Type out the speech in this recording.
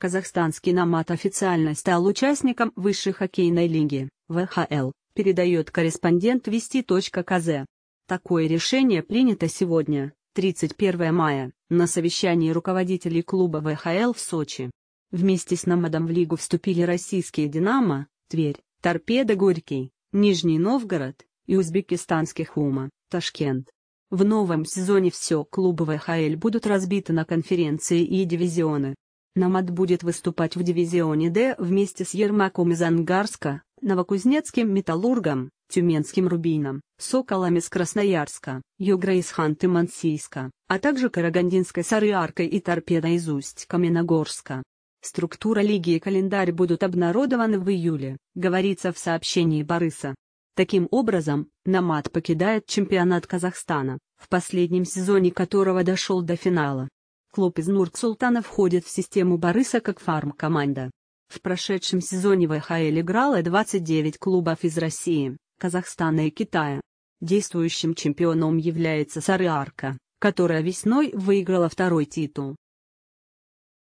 Казахстанский Намат официально стал участником высшей хоккейной лиги, ВХЛ, передает корреспондент Вести.кз. Такое решение принято сегодня, 31 мая, на совещании руководителей клуба ВХЛ в Сочи. Вместе с Намадом в лигу вступили российские «Динамо», «Тверь», Торпеда Горький», «Нижний Новгород» и узбекистанский «Хума», «Ташкент». В новом сезоне все клубы ВХЛ будут разбиты на конференции и дивизионы. Намат будет выступать в дивизионе «Д» вместе с Ермаком из Ангарска, Новокузнецким «Металлургом», Тюменским «Рубином», Соколами из Красноярска, Югра из Ханты Мансийска, а также Карагандинской «Сарыаркой» и «Торпедой» из Усть-Каменогорска. Структура лиги и календарь будут обнародованы в июле, говорится в сообщении Барыса. Таким образом, Намат покидает чемпионат Казахстана, в последнем сезоне которого дошел до финала. Клуб из Нурк-Султана входит в систему Бориса как фарм-команда. В прошедшем сезоне ВХЛ играло 29 клубов из России, Казахстана и Китая. Действующим чемпионом является Сарыарка, которая весной выиграла второй титул.